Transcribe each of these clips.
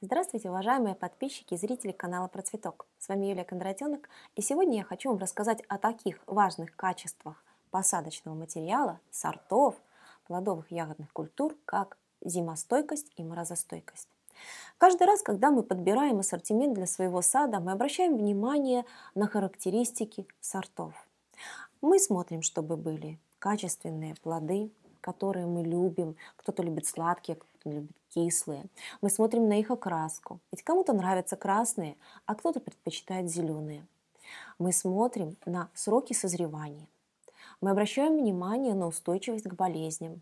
Здравствуйте, уважаемые подписчики и зрители канала Процветок. С вами Юлия Кондратенок, и сегодня я хочу вам рассказать о таких важных качествах посадочного материала, сортов, плодовых ягодных культур, как зимостойкость и морозостойкость. Каждый раз, когда мы подбираем ассортимент для своего сада, мы обращаем внимание на характеристики сортов. Мы смотрим, чтобы были качественные плоды, которые мы любим. Кто-то любит сладкие, кто любит кислые. Мы смотрим на их окраску. Ведь кому-то нравятся красные, а кто-то предпочитает зеленые. Мы смотрим на сроки созревания. Мы обращаем внимание на устойчивость к болезням.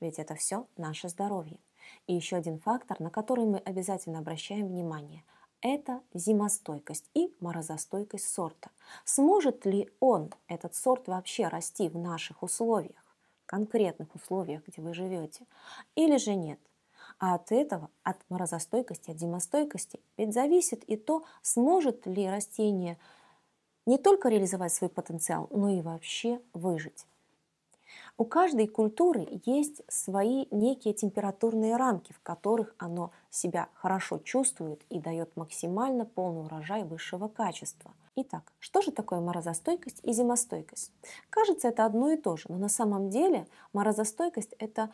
Ведь это все наше здоровье. И еще один фактор, на который мы обязательно обращаем внимание – это зимостойкость и морозостойкость сорта. Сможет ли он, этот сорт, вообще расти в наших условиях, конкретных условиях, где вы живете, или же нет – а от этого, от морозостойкости, от зимостойкости, ведь зависит и то, сможет ли растение не только реализовать свой потенциал, но и вообще выжить. У каждой культуры есть свои некие температурные рамки, в которых оно себя хорошо чувствует и дает максимально полный урожай высшего качества. Итак, что же такое морозостойкость и зимостойкость? Кажется, это одно и то же, но на самом деле морозостойкость – это,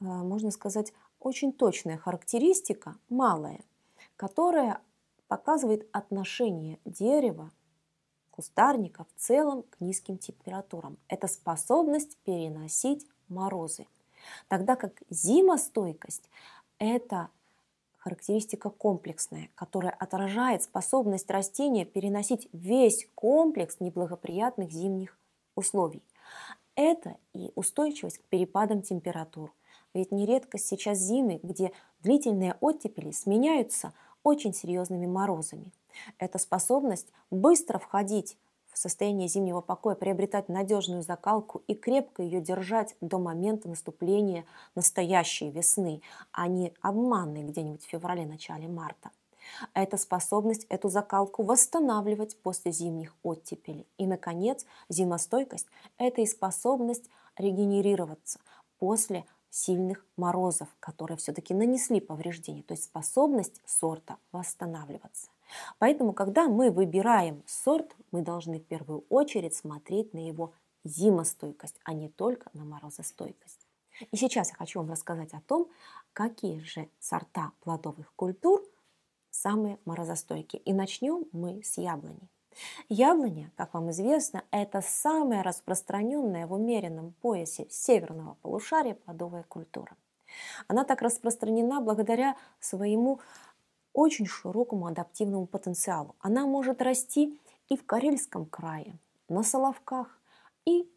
э, можно сказать, очень точная характеристика, малая, которая показывает отношение дерева, кустарника в целом к низким температурам. Это способность переносить морозы. Тогда как зимостойкость – это характеристика комплексная, которая отражает способность растения переносить весь комплекс неблагоприятных зимних условий. Это и устойчивость к перепадам температур – ведь нередко сейчас зимы, где длительные оттепели сменяются очень серьезными морозами. Эта способность быстро входить в состояние зимнего покоя, приобретать надежную закалку и крепко ее держать до момента наступления настоящей весны, а не обманной где-нибудь в феврале-начале марта. Эта способность эту закалку восстанавливать после зимних оттепелей. И, наконец, зимостойкость – это и способность регенерироваться после сильных морозов, которые все-таки нанесли повреждения, то есть способность сорта восстанавливаться. Поэтому, когда мы выбираем сорт, мы должны в первую очередь смотреть на его зимостойкость, а не только на морозостойкость. И сейчас я хочу вам рассказать о том, какие же сорта плодовых культур самые морозостойкие. И начнем мы с яблони. Яблоня, как вам известно, это самая распространенная в умеренном поясе северного полушария плодовая культура. Она так распространена благодаря своему очень широкому адаптивному потенциалу. Она может расти и в Карельском крае, на Соловках и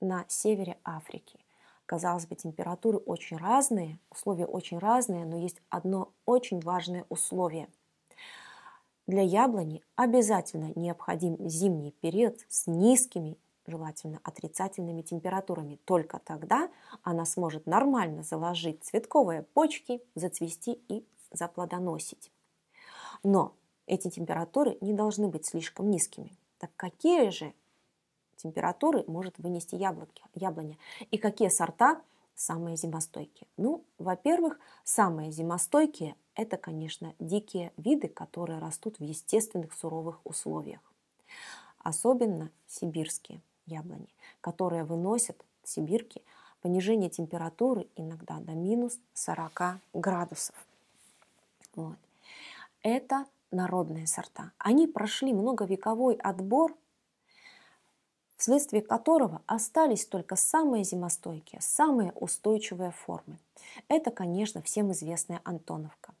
на севере Африки. Казалось бы, температуры очень разные, условия очень разные, но есть одно очень важное условие – для яблони обязательно необходим зимний период с низкими, желательно отрицательными температурами. Только тогда она сможет нормально заложить цветковые почки, зацвести и заплодоносить. Но эти температуры не должны быть слишком низкими. Так какие же температуры может вынести яблоки, яблоня и какие сорта самые зимостойкие? Ну, во-первых, самые зимостойкие это, конечно, дикие виды, которые растут в естественных суровых условиях. Особенно сибирские яблони, которые выносят в Сибирке понижение температуры иногда до минус 40 градусов. Вот. Это народные сорта. Они прошли многовековой отбор, вследствие которого остались только самые зимостойкие, самые устойчивые формы. Это, конечно, всем известная Антоновка.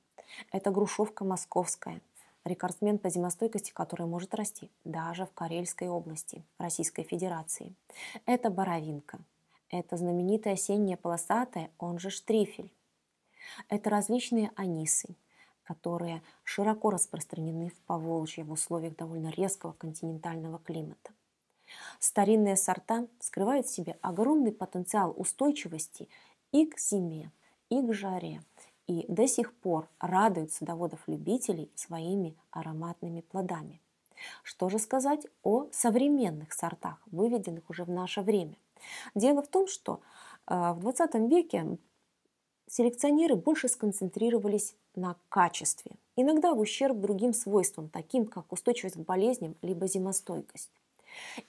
Это грушевка московская, рекордсмен по зимостойкости, который может расти даже в Карельской области Российской Федерации. Это боровинка. Это знаменитая осенняя полосатая, он же штрифель. Это различные анисы, которые широко распространены в Поволжье в условиях довольно резкого континентального климата. Старинные сорта скрывают в себе огромный потенциал устойчивости и к зиме, и к жаре, и до сих пор радует садоводов-любителей своими ароматными плодами. Что же сказать о современных сортах, выведенных уже в наше время? Дело в том, что э, в 20 веке селекционеры больше сконцентрировались на качестве, иногда в ущерб другим свойствам, таким как устойчивость к болезням либо зимостойкость.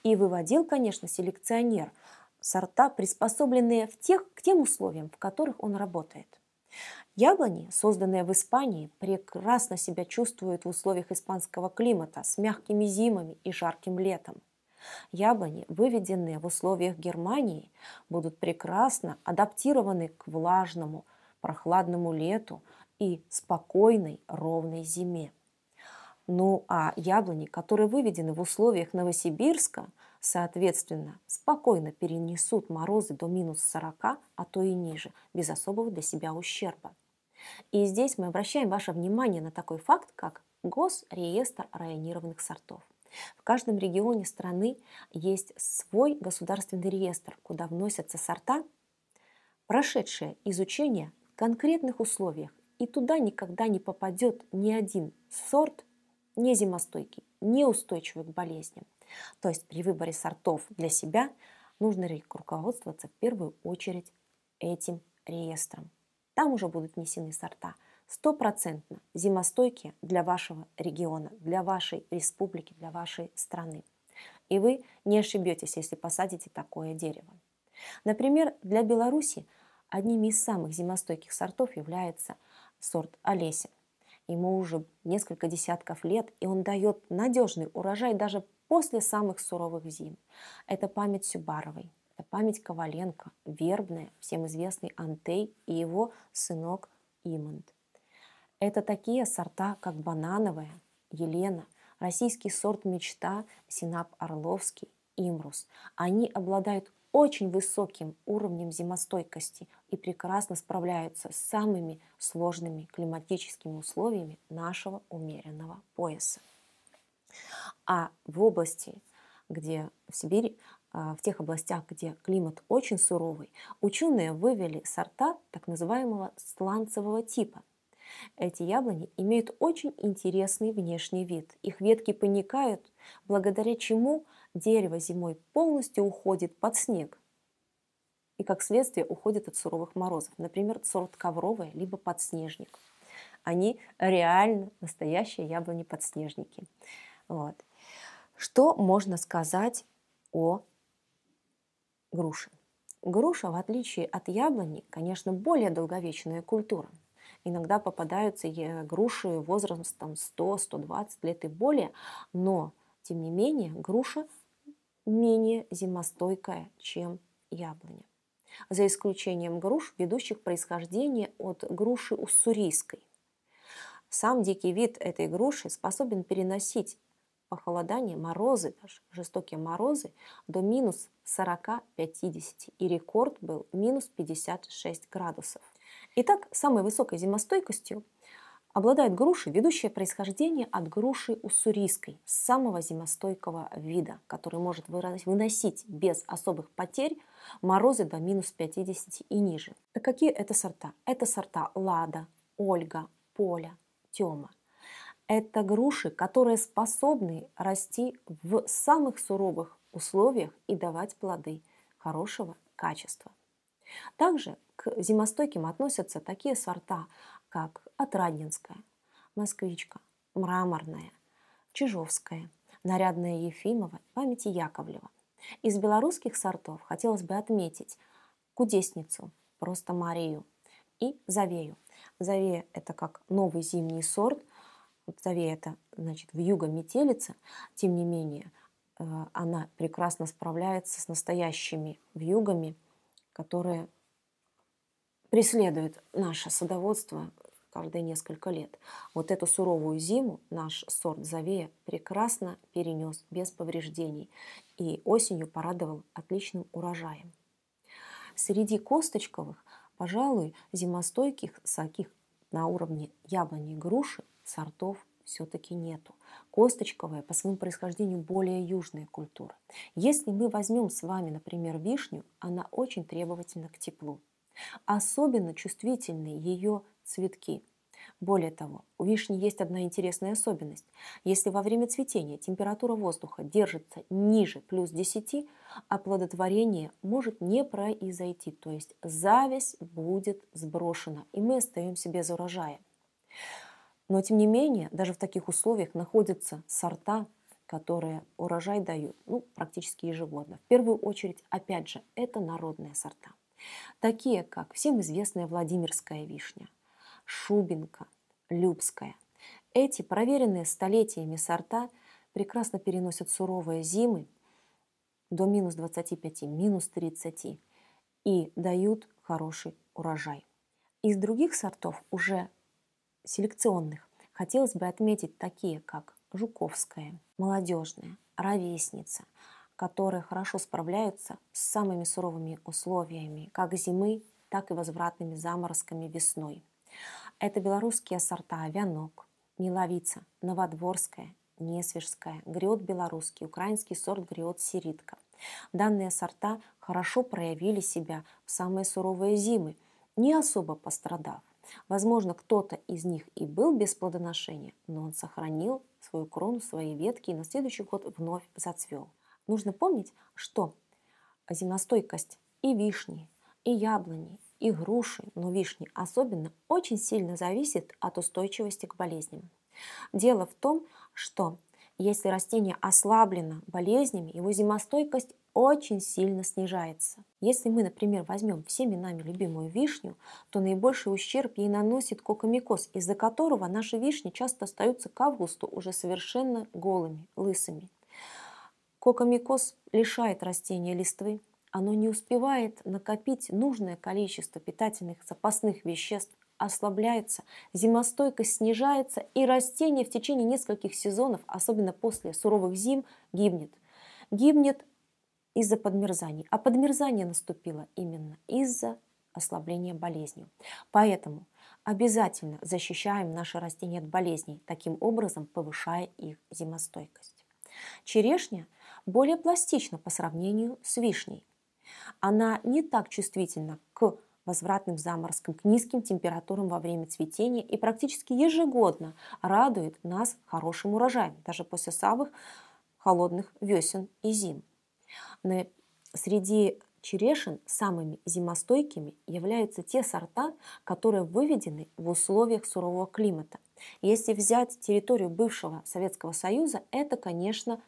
И выводил, конечно, селекционер сорта, приспособленные в тех, к тем условиям, в которых он работает. Яблони, созданные в Испании, прекрасно себя чувствуют в условиях испанского климата с мягкими зимами и жарким летом. Яблони, выведенные в условиях Германии, будут прекрасно адаптированы к влажному, прохладному лету и спокойной, ровной зиме. Ну а яблони, которые выведены в условиях Новосибирска, соответственно, спокойно перенесут морозы до минус 40, а то и ниже, без особого для себя ущерба. И здесь мы обращаем ваше внимание на такой факт, как Госреестр районированных сортов. В каждом регионе страны есть свой государственный реестр, куда вносятся сорта, прошедшие изучение в конкретных условиях, и туда никогда не попадет ни один сорт не зимостойкий, не устойчивый к болезням. То есть при выборе сортов для себя нужно руководствоваться в первую очередь этим реестром. Там уже будут внесены сорта стопроцентно зимостойкие для вашего региона, для вашей республики, для вашей страны. И вы не ошибетесь, если посадите такое дерево. Например, для Беларуси одним из самых зимостойких сортов является сорт Олеся. Ему уже несколько десятков лет, и он дает надежный урожай даже после самых суровых зим. Это память Сюбаровой память Коваленко, Вербная, всем известный Антей и его сынок Имонт. Это такие сорта, как банановая, Елена, российский сорт мечта, синап орловский, имрус. Они обладают очень высоким уровнем зимостойкости и прекрасно справляются с самыми сложными климатическими условиями нашего умеренного пояса. А в области, где в Сибири а, в тех областях, где климат очень суровый, ученые вывели сорта так называемого сланцевого типа. Эти яблони имеют очень интересный внешний вид. Их ветки поникают, благодаря чему дерево зимой полностью уходит под снег и, как следствие, уходит от суровых морозов. Например, сорт ковровый либо подснежник. Они реально настоящие яблони-подснежники. Вот. Что можно сказать о груши. Груша, в отличие от яблони, конечно, более долговечная культура. Иногда попадаются э, груши возрастом 100-120 лет и более, но, тем не менее, груша менее зимостойкая, чем яблоня. За исключением груш, ведущих происхождение от груши уссурийской. Сам дикий вид этой груши способен переносить похолодания, морозы даже, жестокие морозы, до минус 40-50, и рекорд был минус 56 градусов. Итак, самой высокой зимостойкостью обладает груши, ведущее происхождение от груши уссурийской, самого зимостойкого вида, который может выносить без особых потерь морозы до минус 50 и ниже. Так какие это сорта? Это сорта Лада, Ольга, Поля, Тема. Это груши, которые способны расти в самых суровых условиях и давать плоды хорошего качества. Также к зимостойким относятся такие сорта, как Отрадненская, Москвичка, Мраморная, Чижовская, Нарядная Ефимова, Памяти Яковлева. Из белорусских сортов хотелось бы отметить Кудесницу, просто Марию и Завею. Завея – это как новый зимний сорт – вот Завета, значит, в юго метелица, тем не менее, э, она прекрасно справляется с настоящими вьюгами, которые преследуют наше садоводство каждые несколько лет. Вот эту суровую зиму наш сорт Завея прекрасно перенес без повреждений и осенью порадовал отличным урожаем. Среди косточковых, пожалуй, зимостойких саких на уровне яблони и груши – сортов все-таки нету. Косточковая по своему происхождению более южная культура. Если мы возьмем с вами, например, вишню, она очень требовательна к теплу. Особенно чувствительны ее цветки. Более того, у вишни есть одна интересная особенность. Если во время цветения температура воздуха держится ниже плюс 10, оплодотворение может не произойти, то есть зависть будет сброшена, и мы остаемся без урожая. Но тем не менее, даже в таких условиях находятся сорта, которые урожай дают ну, практически ежегодно. В первую очередь, опять же, это народные сорта. Такие, как всем известная Владимирская вишня, Шубинка, Любская. Эти проверенные столетиями сорта прекрасно переносят суровые зимы до минус 25, минус 30 и дают хороший урожай. Из других сортов уже селекционных хотелось бы отметить такие, как Жуковская, молодежная, ровесница, которые хорошо справляются с самыми суровыми условиями, как зимы, так и возвратными заморозками весной. Это белорусские сорта Авианок, меловица, новодворская, несвежская, гриот белорусский, украинский сорт гриот сиритка. Данные сорта хорошо проявили себя в самые суровые зимы, не особо пострадав. Возможно, кто-то из них и был без плодоношения, но он сохранил свою крону, свои ветки и на следующий год вновь зацвел. Нужно помнить, что зимостойкость и вишни, и яблони, и груши, но вишни особенно, очень сильно зависит от устойчивости к болезням. Дело в том, что если растение ослаблено болезнями, его зимостойкость очень сильно снижается. Если мы, например, возьмем всеми нами любимую вишню, то наибольший ущерб ей наносит кокомикоз, из-за которого наши вишни часто остаются к августу уже совершенно голыми, лысыми. Кокомикоз лишает растения листвы, оно не успевает накопить нужное количество питательных запасных веществ, ослабляется, зимостойкость снижается, и растение в течение нескольких сезонов, особенно после суровых зим, гибнет. Гибнет из-за подмерзаний. А подмерзание наступило именно из-за ослабления болезнью. Поэтому обязательно защищаем наши растения от болезней, таким образом повышая их зимостойкость. Черешня более пластична по сравнению с вишней. Она не так чувствительна к возвратным заморозкам, к низким температурам во время цветения и практически ежегодно радует нас хорошим урожаем, даже после самых холодных весен и зим. Среди черешин самыми зимостойкими являются те сорта, которые выведены в условиях сурового климата. Если взять территорию бывшего Советского Союза, это, конечно,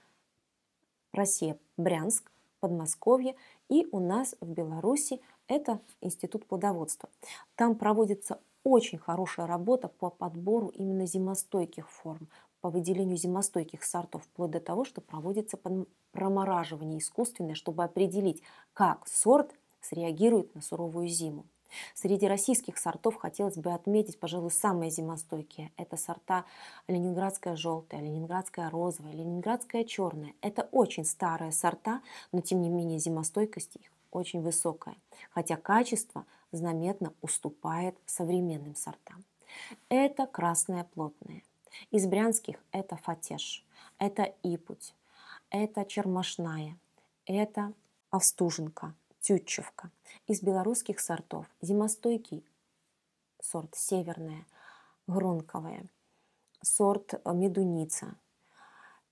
Россия, Брянск, Подмосковье и у нас в Беларуси это Институт плодоводства. Там проводится очень хорошая работа по подбору именно зимостойких форм, по выделению зимостойких сортов, вплоть до того, что проводится промораживание искусственное, чтобы определить, как сорт среагирует на суровую зиму. Среди российских сортов хотелось бы отметить, пожалуй, самые зимостойкие. Это сорта ленинградская желтая, ленинградская розовая, ленинградская черная. Это очень старые сорта, но тем не менее зимостойкость их очень высокая, хотя качество заметно уступает современным сортам. Это красная плотная. Из брянских это Фатеш, это Ипуть, это Чермашная, это Овстуженка, Тютчевка. Из белорусских сортов зимостойкий сорт северная, грунковая, сорт э, медуница.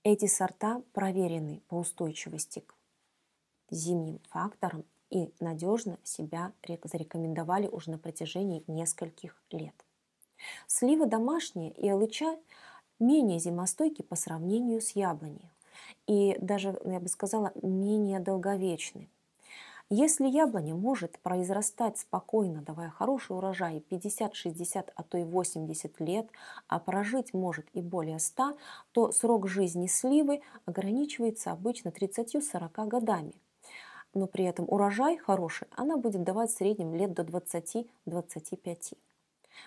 Эти сорта проверены по устойчивости к зимним факторам и надежно себя зарекомендовали уже на протяжении нескольких лет. Сливы домашние и алыча менее зимостойки по сравнению с яблоней. И даже, ну, я бы сказала, менее долговечны. Если яблоня может произрастать спокойно, давая хороший урожай 50, 60, а то и 80 лет, а прожить может и более 100, то срок жизни сливы ограничивается обычно 30-40 годами. Но при этом урожай хороший она будет давать в среднем лет до 20-25.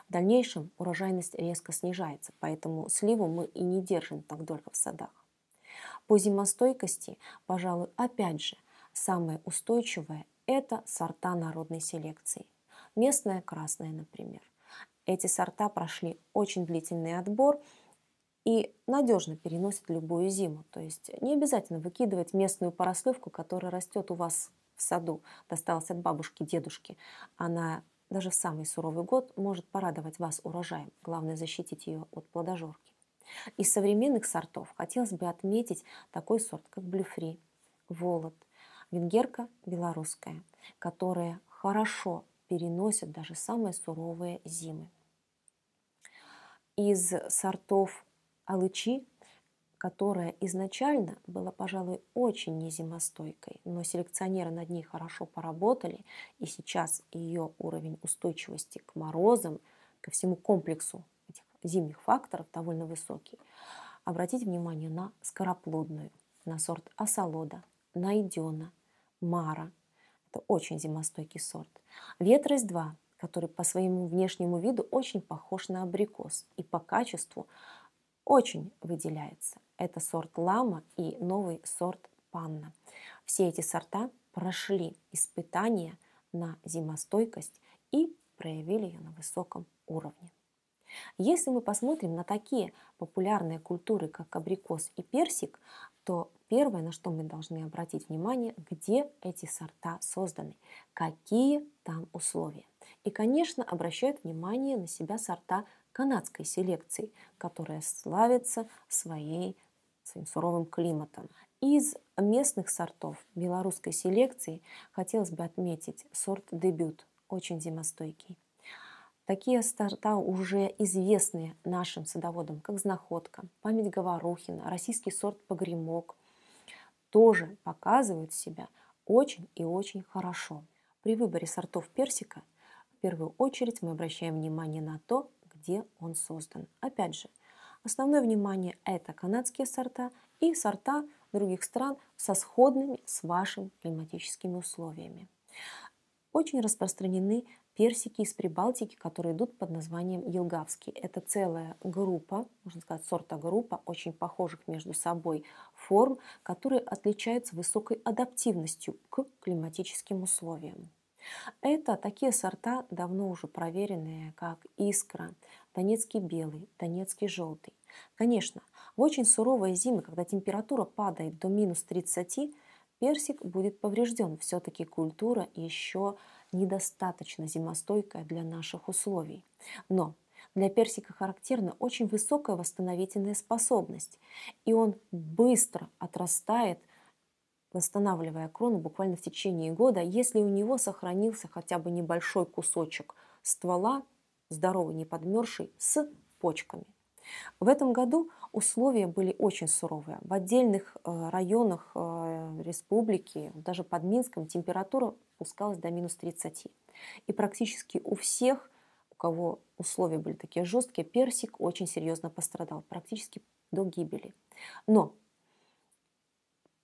В дальнейшем урожайность резко снижается, поэтому сливу мы и не держим так долго в садах. По зимостойкости, пожалуй, опять же, самое устойчивое – это сорта народной селекции. Местная красная, например. Эти сорта прошли очень длительный отбор и надежно переносят любую зиму. То есть не обязательно выкидывать местную поросливку, которая растет у вас в саду, досталась от бабушки, дедушки. Она даже в самый суровый год может порадовать вас урожаем. Главное защитить ее от плодожорки. Из современных сортов хотелось бы отметить такой сорт, как блюфри, волод, венгерка белорусская, которые хорошо переносят даже самые суровые зимы. Из сортов алычи которая изначально была, пожалуй, очень незимостойкой, но селекционеры над ней хорошо поработали, и сейчас ее уровень устойчивости к морозам, ко всему комплексу этих зимних факторов довольно высокий. Обратите внимание на скороплодную, на сорт осолода, найдена, мара. Это очень зимостойкий сорт. Ветрость 2, который по своему внешнему виду очень похож на абрикос и по качеству очень выделяется. Это сорт лама и новый сорт панна. Все эти сорта прошли испытания на зимостойкость и проявили ее на высоком уровне. Если мы посмотрим на такие популярные культуры, как абрикос и персик, то первое, на что мы должны обратить внимание, где эти сорта созданы, какие там условия. И, конечно, обращают внимание на себя сорта канадской селекции, которая славится своей селекцией, суровым климатом. Из местных сортов белорусской селекции хотелось бы отметить сорт «Дебют», очень зимостойкий. Такие сорта уже известны нашим садоводам, как «Знаходка», «Память Говорухина», российский сорт «Погремок», тоже показывают себя очень и очень хорошо. При выборе сортов персика в первую очередь мы обращаем внимание на то, где он создан. Опять же, Основное внимание – это канадские сорта и сорта других стран со сходными с вашими климатическими условиями. Очень распространены персики из Прибалтики, которые идут под названием елгавские. Это целая группа, можно сказать, сорта группа, очень похожих между собой форм, которые отличаются высокой адаптивностью к климатическим условиям. Это такие сорта, давно уже проверенные, как искра, Донецкий белый, Донецкий желтый. Конечно, в очень суровые зимы, когда температура падает до минус 30, персик будет поврежден. Все-таки культура еще недостаточно зимостойкая для наших условий. Но для персика характерна очень высокая восстановительная способность, и он быстро отрастает, восстанавливая крону буквально в течение года, если у него сохранился хотя бы небольшой кусочек ствола, здоровый, не подмерзший, с почками. В этом году условия были очень суровые. В отдельных э, районах э, республики, даже под Минском, температура опускалась до минус 30. И практически у всех, у кого условия были такие жесткие, персик очень серьезно пострадал, практически до гибели. Но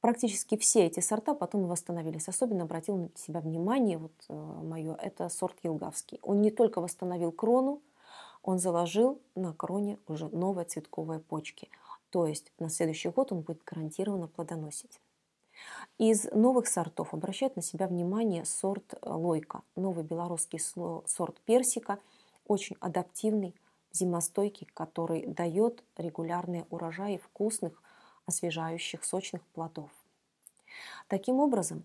практически все эти сорта потом восстановились. Особенно обратил на себя внимание вот э, мое, это сорт елгавский. Он не только восстановил крону, он заложил на кроне уже новые цветковые почки. То есть на следующий год он будет гарантированно плодоносить. Из новых сортов обращает на себя внимание сорт э, лойка, новый белорусский сорт персика, очень адаптивный, зимостойкий, который дает регулярные урожаи вкусных, освежающих сочных плодов. Таким образом,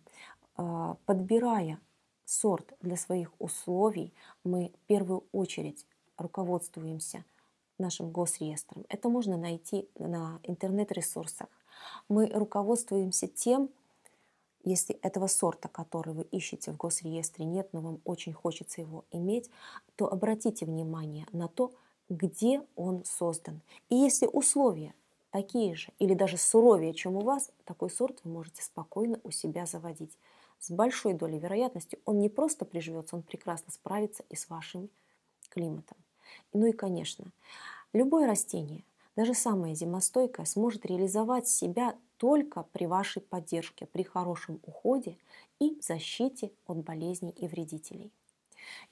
э, подбирая сорт для своих условий, мы в первую очередь руководствуемся нашим госреестром. Это можно найти на интернет-ресурсах. Мы руководствуемся тем, если этого сорта, который вы ищете в госреестре, нет, но вам очень хочется его иметь, то обратите внимание на то, где он создан. И если условия такие же или даже суровее, чем у вас, такой сорт вы можете спокойно у себя заводить. С большой долей вероятности он не просто приживется, он прекрасно справится и с вашим климатом. Ну и, конечно, любое растение, даже самое зимостойкое, сможет реализовать себя только при вашей поддержке, при хорошем уходе и защите от болезней и вредителей.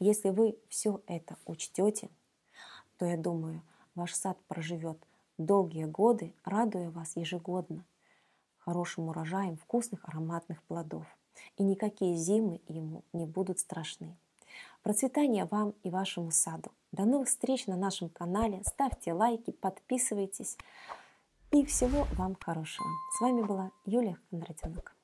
Если вы все это учтете, то я думаю, ваш сад проживет долгие годы, радуя вас ежегодно хорошим урожаем вкусных ароматных плодов. И никакие зимы ему не будут страшны. Процветания вам и вашему саду. До новых встреч на нашем канале. Ставьте лайки, подписывайтесь. И всего вам хорошего. С вами была Юлия Кондратенок.